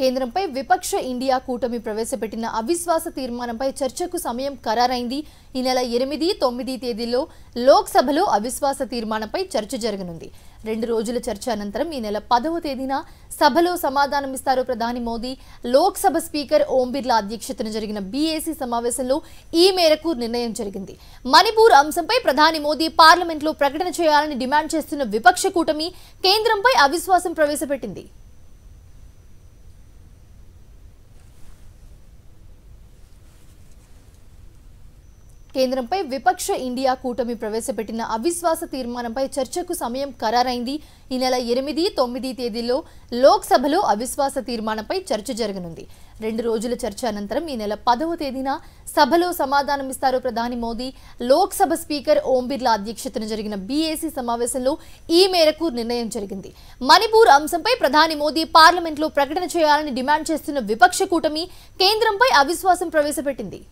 కేంద్రంపై విపక్ష ఇండియా కూటమి ప్రవేశపెట్టిన అవిశ్వాస తీర్మానంపై చర్చకు సమయం ఖరారైంది ఈ నెల ఎనిమిది తొమ్మిది తేదీలో లోక్సభలో అవిశ్వాస తీర్మానంపై చర్చ జరగనుంది రెండు రోజుల చర్చ అనంతరం ఈ నెల పదవ తేదీన సభలో సమాధానమిస్తారు ప్రధాని మోదీ లోక్సభ స్పీకర్ ఓం బిర్లా అధ్యక్షతన జరిగిన బీఏసీ సమావేశంలో ఈ మేరకు నిర్ణయం జరిగింది మణిపూర్ అంశంపై ప్రధాని మోదీ పార్లమెంట్లో ప్రకటన చేయాలని డిమాండ్ చేస్తున్న విపక్ష కూటమి కేంద్రంపై అవిశ్వాసం ప్రవేశపెట్టింది కేంద్రంపై విపక్ష ఇండియా కూటమి ప్రవేశపెట్టిన అవిశ్వాస తీర్మానంపై చర్చకు సమయం ఖరారైంది ఈ నెల ఎనిమిది తొమ్మిది తేదీలో లోక్సభలో అవిశ్వాస తీర్మానంపై చర్చ జరగనుంది రెండు రోజుల చర్చ అనంతరం ఈ నెల పదవ తేదీన సభలో సమాధానమిస్తారు ప్రధాని మోదీ లోక్సభ స్పీకర్ ఓం బిర్లా అధ్యక్షతన జరిగిన బీఏసీ సమావేశంలో ఈ మేరకు నిర్ణయం జరిగింది మణిపూర్ అంశంపై ప్రధాని మోదీ పార్లమెంట్లో ప్రకటన చేయాలని డిమాండ్ చేస్తున్న విపక్ష కూటమి కేంద్రంపై అవిశ్వాసం ప్రవేశపెట్టింది